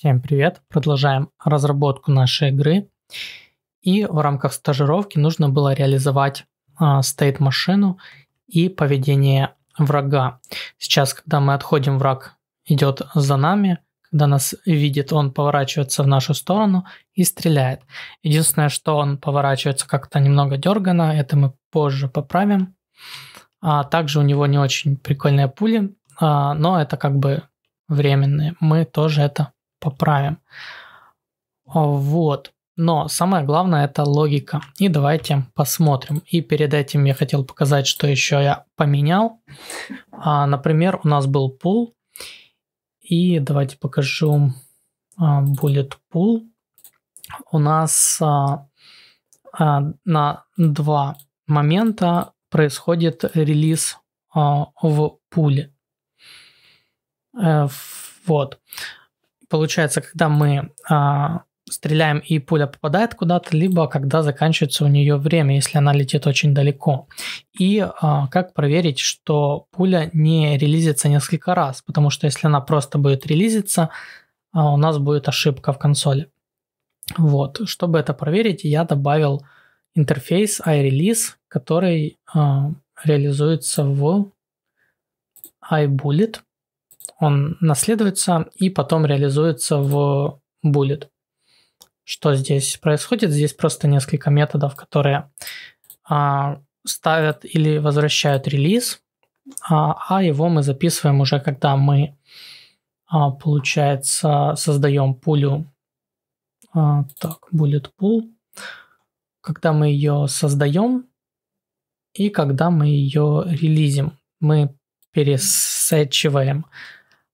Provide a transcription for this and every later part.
Всем привет! Продолжаем разработку нашей игры. И в рамках стажировки нужно было реализовать а, стейт-машину и поведение врага. Сейчас, когда мы отходим, враг идет за нами. Когда нас видит, он поворачивается в нашу сторону и стреляет. Единственное, что он поворачивается как-то немного дергано, это мы позже поправим. А также у него не очень прикольные пули, а, но это как бы временные. Мы тоже это поправим. А, вот. Но самое главное это логика. И давайте посмотрим. И перед этим я хотел показать, что еще я поменял. А, например, у нас был пул. И давайте покажу а, bullet pool. У нас а, а, на два момента происходит релиз а, в пуле. Э, вот получается, когда мы а, стреляем и пуля попадает куда-то, либо когда заканчивается у нее время, если она летит очень далеко. И а, как проверить, что пуля не релизится несколько раз, потому что если она просто будет релизиться, а, у нас будет ошибка в консоли. Вот, чтобы это проверить, я добавил интерфейс iRelease, который а, реализуется в iBullet он наследуется и потом реализуется в Bullet. Что здесь происходит? Здесь просто несколько методов, которые а, ставят или возвращают релиз, а, а его мы записываем уже, когда мы, а, получается, создаем пулю. А, так, bullet pool. Когда мы ее создаем и когда мы ее релизим, мы пересечиваем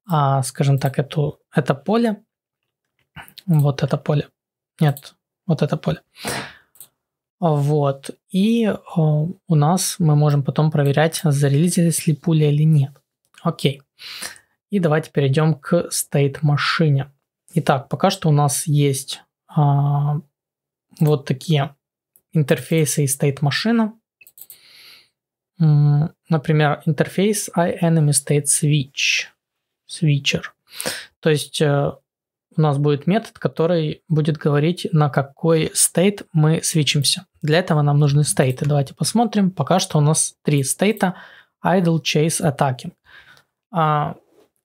а, скажем так, эту, это поле. Вот это поле. Нет, вот это поле. Вот. И а, у нас мы можем потом проверять, зарелизились ли пули или нет. Окей. И давайте перейдем к state машине. Итак, пока что у нас есть а, вот такие интерфейсы и state машина. Например, интерфейс IEnemyStateSwitch. Switch свитчер. То есть э, у нас будет метод, который будет говорить, на какой стейт мы свичимся. Для этого нам нужны стейты. Давайте посмотрим. Пока что у нас три стейта. Idle, Chase, Attacking. А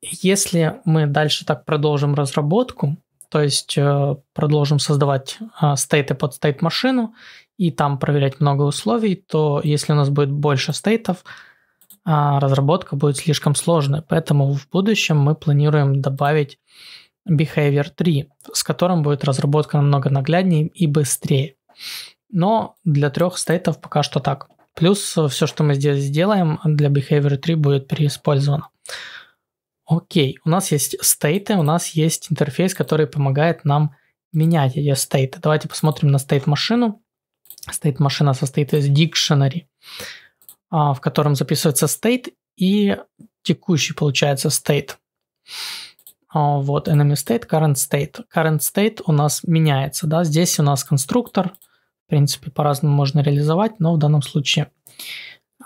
если мы дальше так продолжим разработку, то есть э, продолжим создавать э, стейты под стейт-машину и там проверять много условий, то если у нас будет больше стейтов, а разработка будет слишком сложной. Поэтому в будущем мы планируем добавить Behavior 3, с которым будет разработка намного нагляднее и быстрее. Но для трех стейтов пока что так. Плюс все, что мы здесь сделаем, для Behavior 3 будет переиспользовано. Окей, у нас есть стейты, у нас есть интерфейс, который помогает нам менять эти стейты. Давайте посмотрим на стейт-машину. Стейт-машина состоит из дикшенари. А, в котором записывается state и текущий, получается, state. А, вот, enemy state, current state. Current state у нас меняется, да, здесь у нас конструктор, в принципе, по-разному можно реализовать, но в данном случае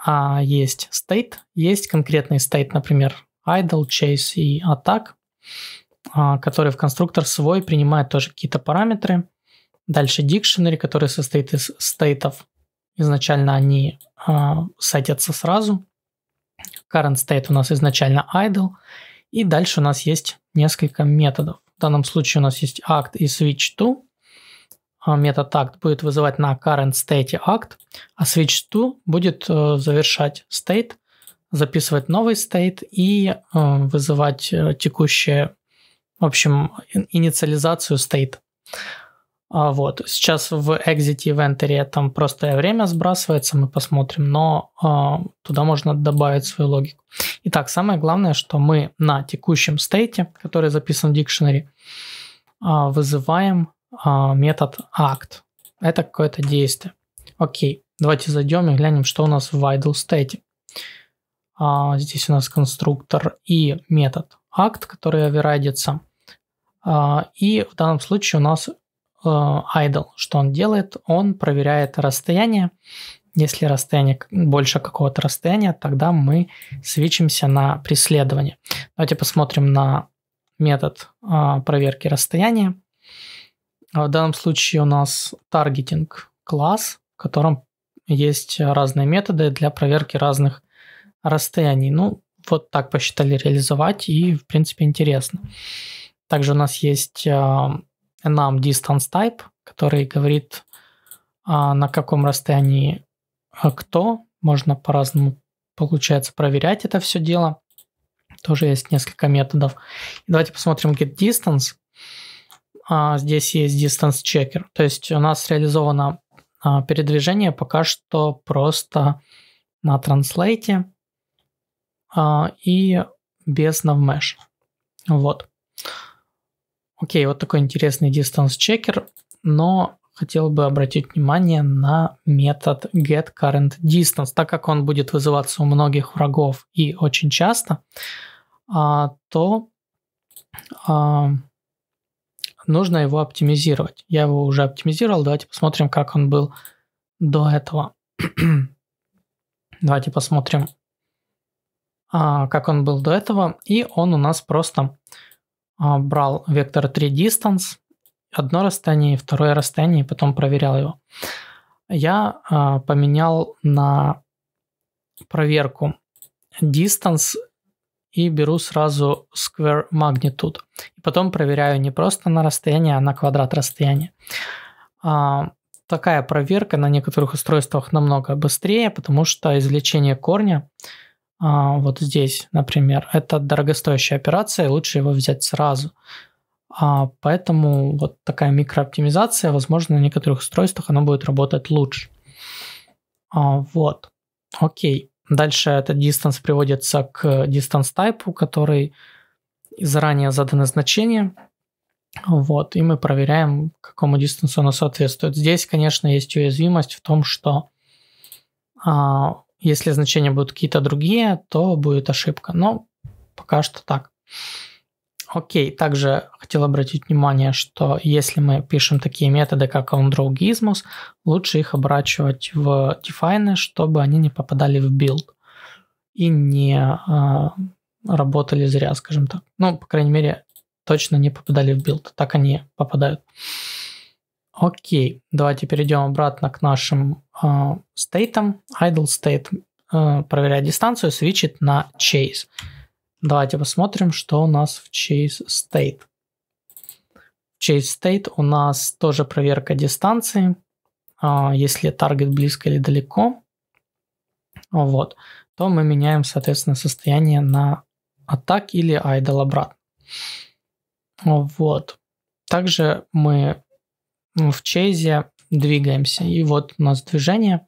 а, есть state, есть конкретный state, например, idle, chase и attack, а, который в конструктор свой принимает тоже какие-то параметры. Дальше dictionary, который состоит из стейтов. Изначально они а, садятся сразу. Current state у нас изначально idle. И дальше у нас есть несколько методов. В данном случае у нас есть act и switch to. А, метод act будет вызывать на current state act, а switch to будет э, завершать state, записывать новый state и э, вызывать э, текущее, в общем, инициализацию state. А вот. Сейчас в Exit Inventory там просто время сбрасывается, мы посмотрим, но э, туда можно добавить свою логику. Итак, самое главное, что мы на текущем стейте, который записан в Dictionary, э, а, вызываем э, метод act. Это какое-то действие. Окей, давайте зайдем и глянем, что у нас в idle state. Э, здесь у нас конструктор и метод act, который оверайдится. Э, и в данном случае у нас idle, э, что он делает? Он проверяет расстояние. Если расстояние больше какого-то расстояния, тогда мы свечимся на преследование. Давайте посмотрим на метод э, проверки расстояния. Э, в данном случае у нас таргетинг класс, в котором есть разные методы для проверки разных расстояний. Ну, вот так посчитали реализовать, и, в принципе, интересно. Также у нас есть нам distance type, который говорит, а, на каком расстоянии а, кто. Можно по-разному, получается, проверять это все дело. Тоже есть несколько методов. Давайте посмотрим get distance. А, здесь есть distance checker. То есть у нас реализовано передвижение пока что просто на транслейте и без navmesh. Вот. Окей, вот такой интересный дистанс чекер. но хотел бы обратить внимание на метод getCurrentDistance, так как он будет вызываться у многих врагов и очень часто, а, то а, нужно его оптимизировать. Я его уже оптимизировал, давайте посмотрим, как он был до этого. давайте посмотрим, а, как он был до этого, и он у нас просто а, брал вектор 3 distance, одно расстояние, второе расстояние, и потом проверял его. Я а, поменял на проверку distance и беру сразу square magnitude. И потом проверяю не просто на расстояние, а на квадрат расстояния. А, такая проверка на некоторых устройствах намного быстрее, потому что извлечение корня – а, вот здесь, например, это дорогостоящая операция, лучше его взять сразу. А, поэтому вот такая микрооптимизация, возможно, на некоторых устройствах она будет работать лучше. А, вот. Окей. Дальше этот distance приводится к distance type, который заранее задано значение. Вот, и мы проверяем, какому дистанцу оно соответствует. Здесь, конечно, есть уязвимость в том, что если значения будут какие-то другие, то будет ошибка. Но пока что так. Окей, также хотел обратить внимание, что если мы пишем такие методы, как onDrawGizmos, лучше их оборачивать в define, чтобы они не попадали в build и не э, работали зря, скажем так. Ну, по крайней мере, точно не попадали в build. Так они попадают. Окей, давайте перейдем обратно к нашим а, стейтам. idle state, э, а, проверяя дистанцию, свечит на chase. Давайте посмотрим, что у нас в chase state. В chase state у нас тоже проверка дистанции, э, если таргет близко или далеко. Вот, то мы меняем, соответственно, состояние на атак или idle обратно. Вот. Также мы ну, в чейзе двигаемся. И вот у нас движение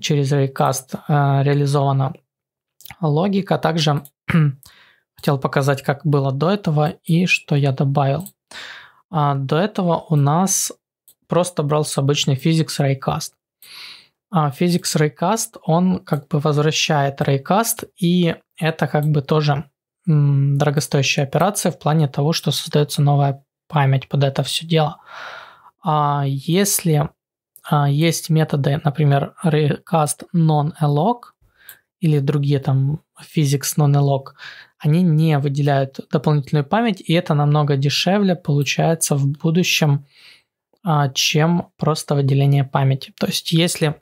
через рекаст э, реализована логика. Также хотел показать, как было до этого и что я добавил. А до этого у нас просто брался обычный Physics Raycast. А Physics Raycast, он как бы возвращает Raycast, и это как бы тоже дорогостоящая операция в плане того, что создается новая память под это все дело. А если а, есть методы, например, recast non-alloc или другие там physics non-alloc, они не выделяют дополнительную память, и это намного дешевле получается в будущем, а, чем просто выделение памяти. То есть если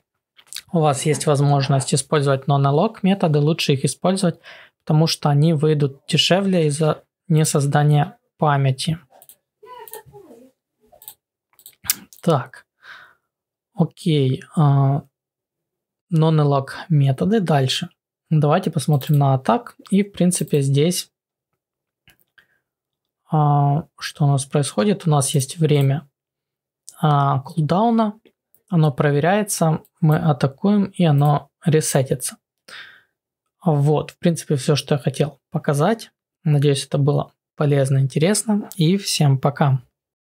у вас есть возможность использовать non-alloc методы, лучше их использовать, потому что они выйдут дешевле из-за несоздания памяти. Так. Окей. Non-log а, методы. Дальше. Давайте посмотрим на атак. И, в принципе, здесь а, что у нас происходит? У нас есть время а, кулдауна. Оно проверяется. Мы атакуем, и оно ресетится. Вот, в принципе, все, что я хотел показать. Надеюсь, это было полезно, интересно. И всем пока.